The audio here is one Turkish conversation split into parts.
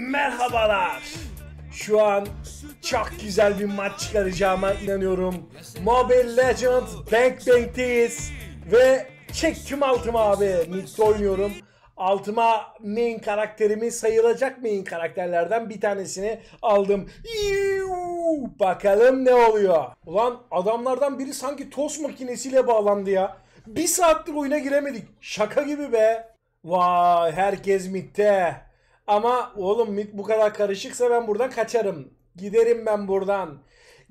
Merhabalar. Şu an çok güzel bir maç çıkaracağıma inanıyorum. Mobile Legends Bank Bank'teyiz. Ve çektim altıma abi. Mid'de oynuyorum. Altıma main karakterimi sayılacak main karakterlerden bir tanesini aldım. Yuu, bakalım ne oluyor. Ulan adamlardan biri sanki toz makinesiyle bağlandı ya. Bir saattir oyuna giremedik. Şaka gibi be. Vay herkes mitte. Ama oğlum mit bu kadar karışıksa ben buradan kaçarım. Giderim ben buradan.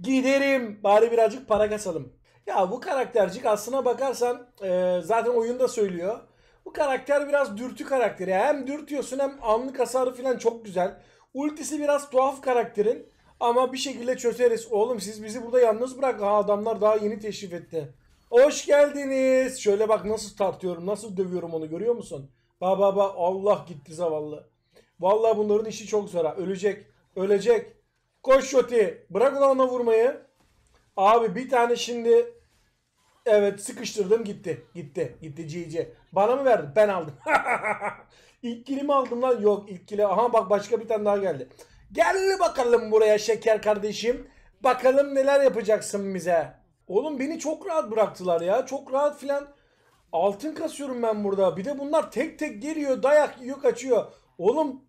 Giderim. Bari birazcık para kasalım. Ya bu karaktercik aslına bakarsan e, zaten oyunda söylüyor. Bu karakter biraz dürtü karakteri. Hem dürtüyorsun hem anlık hasarı falan çok güzel. Ultisi biraz tuhaf karakterin. Ama bir şekilde çözeriz. Oğlum siz bizi burada yalnız bırak. Ha adamlar daha yeni teşrif etti. Hoş geldiniz. Şöyle bak nasıl tartıyorum. Nasıl dövüyorum onu görüyor musun? Ba ba ba Allah gitti zavallı. Vallahi bunların işi çok zor Ölecek. Ölecek. Koş Şoti. Bırak ulan ona vurmayı. Abi bir tane şimdi evet sıkıştırdım gitti. Gitti. Gitti GG. Bana mı verdin? Ben aldım. İlk kili mi aldım lan? Yok ilk kili. Aha bak başka bir tane daha geldi. Gel bakalım buraya şeker kardeşim. Bakalım neler yapacaksın bize. Oğlum beni çok rahat bıraktılar ya. Çok rahat filan. Altın kasıyorum ben burada. Bir de bunlar tek tek geliyor. Dayak yiyor kaçıyor. Oğlum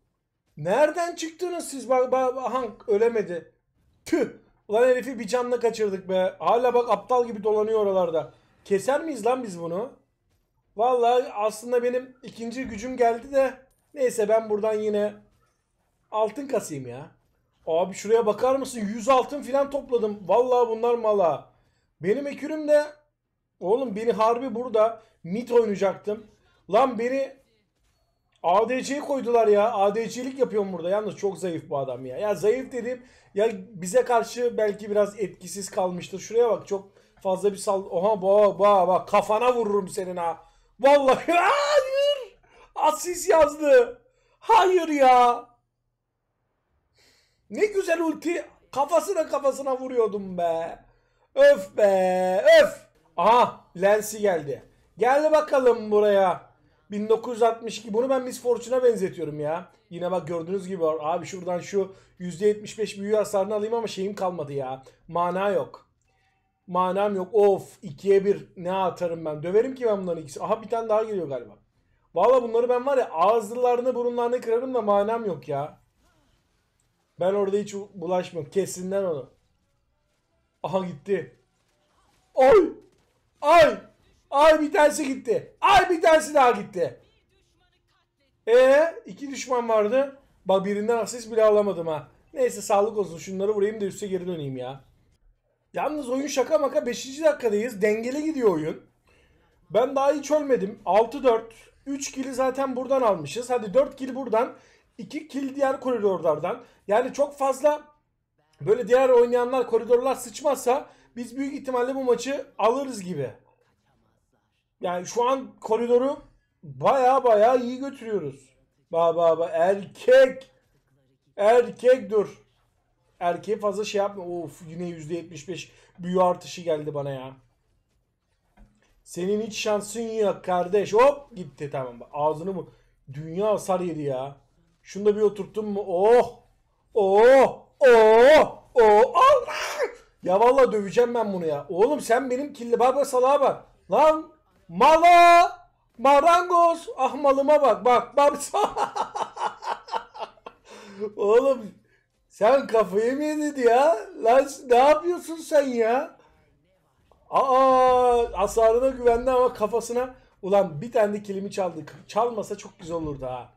Nereden çıktınız siz? Bak bak Hank ölemedi. Tüh. Ulan herifi bir canla kaçırdık be. Hala bak aptal gibi dolanıyor oralarda. Keser miyiz lan biz bunu? Vallahi aslında benim ikinci gücüm geldi de neyse ben buradan yine altın kasayım ya. Abi şuraya bakar mısın? 100 altın filan topladım. Vallahi bunlar mala. Benim ekürüm de oğlum beni harbi burada mit oynayacaktım. Lan beni ADC'yi koydular ya. ADC'lik yapıyorum burada. Yalnız çok zayıf bu adam ya. Ya zayıf dedim. Ya bize karşı belki biraz etkisiz kalmıştır. Şuraya bak çok fazla bir sal. Oha ba ba bak kafana vururum senin ha. Vallahi hayır. Asis yazdı. Hayır ya. Ne güzel ulti. Kafasına kafasına vuruyordum be. Öf be öf. Aha Lensi geldi. Gel bakalım buraya. 1962 bunu ben Miss Fortune'a benzetiyorum ya. Yine bak gördüğünüz gibi var. Abi şuradan şu %75 büyü hasarını alayım ama şeyim kalmadı ya. Mana yok. Manam yok. Of ikiye bir ne atarım ben. Döverim ki ben bunların ikisi. Aha bir tane daha geliyor galiba. Valla bunları ben var ya ağızlarını burunlarını kırarım da manam yok ya. Ben orada hiç bulaşmam. Kesinler onu. Aha gitti. Oy! bir tanesi gitti. Ay bir tanesi daha gitti. Ee, iki düşman vardı. Bak birinden asist bile alamadım ha. Neyse sağlık olsun. Şunları vurayım da üste geri döneyim ya. Yalnız oyun şaka maka 5. dakikadayız. Dengeli gidiyor oyun. Ben daha hiç ölmedim. 6-4. 3 kili zaten buradan almışız. Hadi 4 kili buradan. 2 kil diğer koridorlardan. Yani çok fazla böyle diğer oynayanlar koridorlar sıçmazsa biz büyük ihtimalle bu maçı alırız gibi yani şu an koridoru baya baya iyi götürüyoruz. Baba baba erkek. Erkek dur. Erkeğe fazla şey yapma. Of yine %75 büyü artışı geldi bana ya. Senin hiç şansın yok kardeş. Hop gitti tamam. Ağzını mı? Dünya hasar yedi ya. Şunu da bir oturttum mu? Oh! Oh! Oh! Oh! Allah! Ya valla döveceğim ben bunu ya. Oğlum sen benim kirli baba salağa bak. Lan Mala! Marangoz! ahmalıma malıma bak bak. Barsa. Oğlum sen kafayı mı yedin ya? Lan ne yapıyorsun sen ya? Aa asarına güvendi ama kafasına ulan bir tane de kilimi çaldık. Çalmasa çok güzel olurdu ha.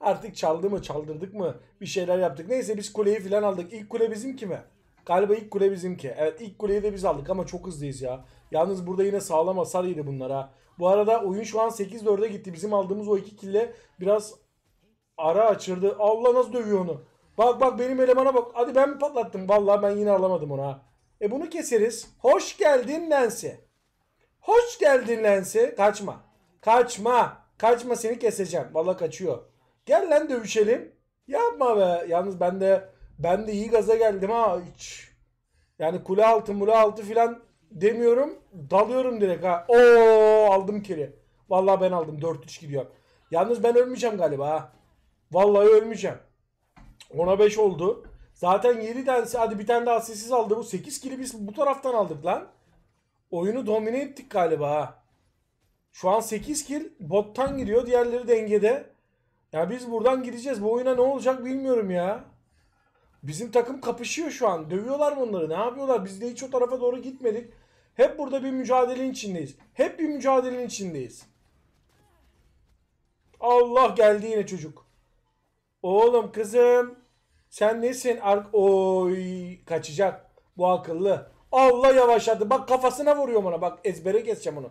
Artık çaldı mı çaldırdık mı bir şeyler yaptık. Neyse biz kuleyi filan aldık. İlk kule bizim kime? Galiba ilk kule bizimki. Evet ilk kuleyi de biz aldık ama çok hızlıyız ya. Yalnız burada yine sağlam hasar yedi bunlara. Bu arada oyun şu an 8-4'e gitti. Bizim aldığımız o iki kille biraz ara açırdı. Allah nasıl dövüyor onu. Bak bak benim elemana bak. Hadi ben mi patlattım? Vallahi ben yine alamadım onu ha. E bunu keseriz. Hoş geldin Lensi. Hoş geldin Lensi. Kaçma. Kaçma. Kaçma seni keseceğim. Valla kaçıyor. Gel lan dövüşelim. Yapma be. Yalnız ben de ben de iyi gaza geldim ha hiç. Yani kule altı mule altı filan demiyorum. Dalıyorum direkt ha. Oo aldım kiri. Vallahi ben aldım. 4-3 gidiyor. Yalnız ben ölmeyeceğim galiba ha. Vallahi ölmeyeceğim. 10'a 5 oldu. Zaten 7 tane. hadi bir tane daha sessiz aldı. Bu 8 kili biz bu taraftan aldık lan. Oyunu domine ettik galiba ha. Şu an 8 kil bottan gidiyor. Diğerleri dengede. Ya biz buradan gideceğiz. Bu oyuna ne olacak bilmiyorum ya. Bizim takım kapışıyor şu an. Dövüyorlar bunları. Ne yapıyorlar? Biz de hiç o tarafa doğru gitmedik. Hep burada bir mücadelenin içindeyiz. Hep bir mücadelenin içindeyiz. Allah geldi yine çocuk. Oğlum kızım. Sen nesin? Ar Oy kaçacak. Bu akıllı. Allah yavaşladı. Bak kafasına vuruyor bana. Bak ezbere keseceğim onu.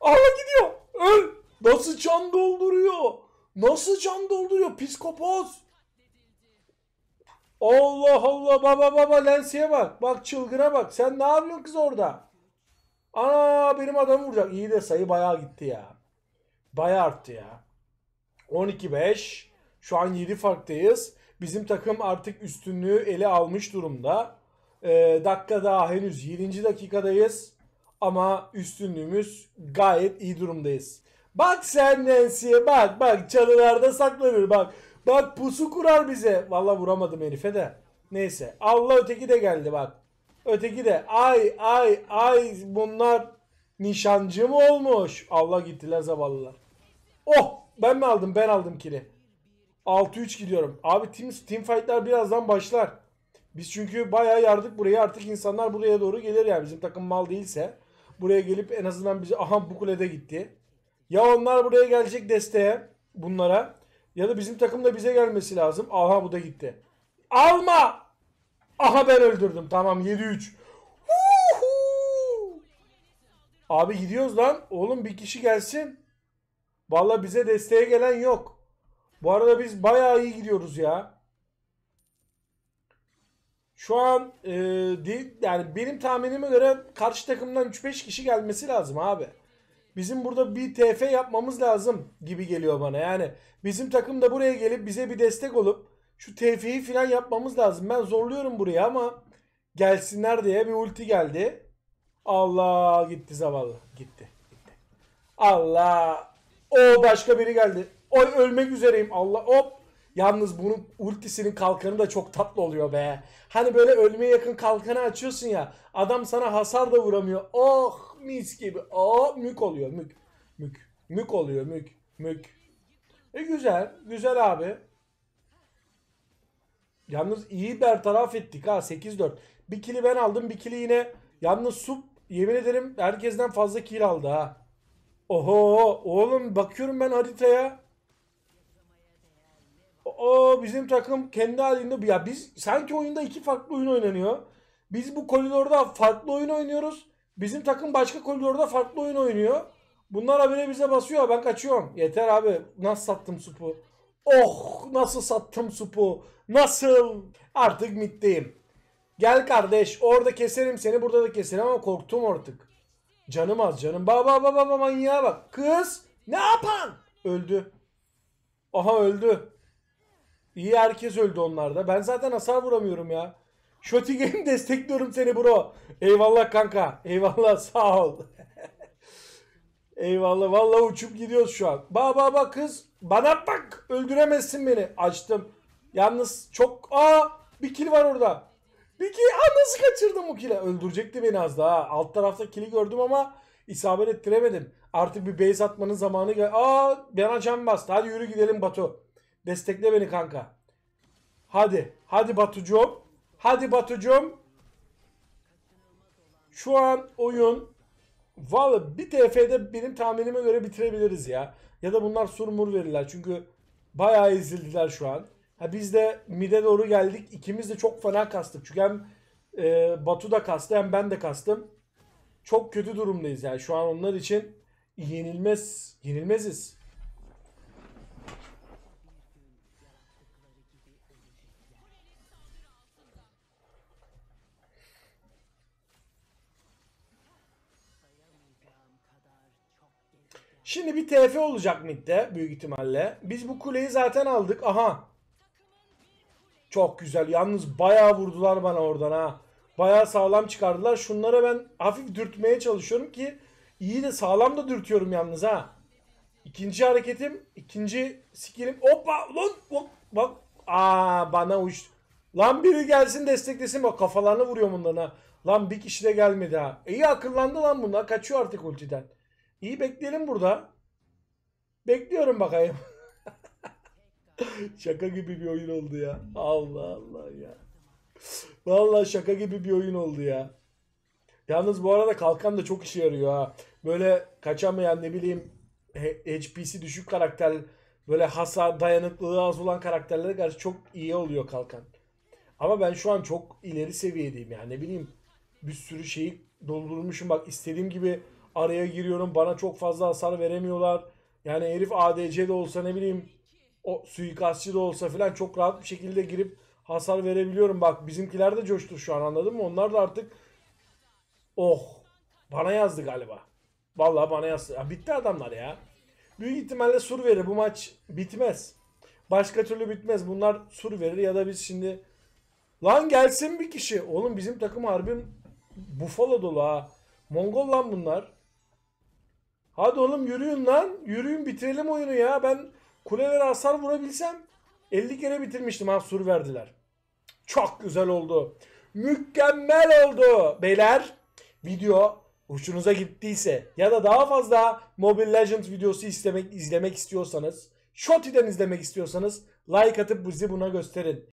Allah gidiyor. Öl. Nasıl can dolduruyor? Nasıl can dolduruyor? Psikopoz. Allah Allah baba baba Lensi'ye bak. Bak çılgına bak. Sen ne yapıyorsun kız orada? Ana benim adamı vuracak. İyi de sayı bayağı gitti ya. Bayağı arttı ya. 12-5. Şu an 7 farktayız. Bizim takım artık üstünlüğü ele almış durumda. Ee, dakika daha henüz 7. dakikadayız. Ama üstünlüğümüz gayet iyi durumdayız. Bak sen Nancy'ye bak bak çalılarda saklanır bak. Bak pusu kurar bize. Valla vuramadım herife de. Neyse. Allah öteki de geldi bak. Öteki de ay ay ay bunlar nişancı mı olmuş? Allah gittiler zavallılar. Oh ben mi aldım ben aldım kili. 6-3 gidiyorum. Abi team, team fightlar birazdan başlar. Biz çünkü bayağı yardık burayı artık insanlar buraya doğru gelir yani bizim takım mal değilse. Buraya gelip en azından bizi aha bu kulede gitti. Ya onlar buraya gelecek desteğe bunlara. Ya da bizim takım da bize gelmesi lazım. Aha bu da gitti. Alma! Aha ben öldürdüm. Tamam 7-3. Abi gidiyoruz lan. Oğlum bir kişi gelsin. Valla bize desteğe gelen yok. Bu arada biz bayağı iyi gidiyoruz ya. Şu an e, yani benim tahminime göre karşı takımdan 3-5 kişi gelmesi lazım abi. Bizim burada bir TF yapmamız lazım gibi geliyor bana. Yani bizim takım da buraya gelip bize bir destek olup şu TF'yi falan yapmamız lazım. Ben zorluyorum buraya ama gelsinler diye bir ulti geldi. Allah gitti zavallı. Gitti. gitti. Allah. O başka biri geldi. Oy ölmek üzereyim. Allah hop. Yalnız bunun ultisinin kalkanı da çok tatlı oluyor be. Hani böyle ölmeye yakın kalkanı açıyorsun ya. Adam sana hasar da vuramıyor. Oh mis gibi. Aa mük oluyor mük. Mük. Mük oluyor mük. Mük. E güzel. Güzel abi. Yalnız iyi bertaraf ettik ha 8-4. Bir kili ben aldım. Bir kili yine yalnız sup yemin ederim herkesten fazla kill aldı ha. Oho oğlum bakıyorum ben haritaya. O bizim takım kendi halinde ya biz sanki oyunda iki farklı oyun oynanıyor. Biz bu koridorda farklı oyun oynuyoruz. Bizim takım başka koridorda farklı oyun oynuyor. Bunlar habire bize basıyor. Ben kaçıyorum. Yeter abi. Nasıl sattım supu? Oh nasıl sattım supu? Nasıl? Artık middeyim. Gel kardeş orada keserim seni burada da keserim ama korktum artık. Canım az canım. Baba baba baba manyağa bak. Kız ne yapan? Öldü. Aha öldü. İyi herkes öldü onlarda. Ben zaten hasar vuramıyorum ya. Shoti destekliyorum seni bro. Eyvallah kanka. Eyvallah sağ ol. Eyvallah vallahi uçup gidiyoruz şu an. Ba ba ba kız bana bak öldüremezsin beni. Açtım. Yalnız çok aa bir kill var orada. Bir kill aa nasıl kaçırdım o kill'i? Öldürecekti beni az daha. Alt tarafta kill'i gördüm ama isabet ettiremedim. Artık bir base atmanın zamanı gel. Aa ben can bastı. Hadi yürü gidelim Batu. Destekle beni kanka. Hadi. Hadi Batucuğum. Hadi Batucum. Şu an oyun valla bir TF'de benim tahminime göre bitirebiliriz ya. Ya da bunlar surmur verirler. Çünkü bayağı ezildiler şu an. Ha biz de mide doğru geldik. İkimiz de çok fena kastık. Çünkü hem e, Batu da kastı hem ben de kastım. Çok kötü durumdayız yani. Şu an onlar için yenilmez, yenilmeziz. Şimdi bir TF olacak midde büyük ihtimalle. Biz bu kuleyi zaten aldık. Aha. Çok güzel. Yalnız bayağı vurdular bana oradan ha. Bayağı sağlam çıkardılar. Şunlara ben hafif dürtmeye çalışıyorum ki iyi de sağlam da dürtüyorum yalnız ha. İkinci hareketim, ikinci skillim. Hoppa lan hop, bak. Aa bana uç. Lan biri gelsin desteklesin bak kafalarını vuruyor bunların Lan bir kişi de gelmedi ha. İyi akıllandı lan bunlar. Kaçıyor artık ultiden. İyi bekleyelim burada. Bekliyorum bakayım. şaka gibi bir oyun oldu ya. Allah Allah ya. Vallahi şaka gibi bir oyun oldu ya. Yalnız bu arada kalkan da çok işe yarıyor ha. Böyle kaçamayan ne bileyim HP'si düşük karakter böyle hasar dayanıklılığı az olan karakterlere karşı çok iyi oluyor kalkan. Ama ben şu an çok ileri seviyedeyim yani ne bileyim bir sürü şeyi doldurmuşum bak istediğim gibi Araya giriyorum bana çok fazla hasar veremiyorlar. Yani herif ADC de olsa ne bileyim o suikastçı da olsa filan çok rahat bir şekilde girip hasar verebiliyorum. Bak bizimkiler de coştu şu an anladın mı? Onlar da artık oh bana yazdı galiba. Vallahi bana yazdı. Ya bitti adamlar ya. Büyük ihtimalle sur verir. Bu maç bitmez. Başka türlü bitmez. Bunlar sur verir ya da biz şimdi lan gelsin bir kişi. Oğlum bizim takım harbim bufalo dolu ha. Mongol lan bunlar. Hadi oğlum yürüyün lan. Yürüyün bitirelim oyunu ya. Ben kulelere hasar vurabilsem 50 kere bitirmiştim. Ha sur verdiler. Çok güzel oldu. Mükemmel oldu. Beyler video hoşunuza gittiyse ya da daha fazla Mobile Legends videosu istemek, izlemek istiyorsanız Shoti'den izlemek istiyorsanız like atıp bizi buna gösterin.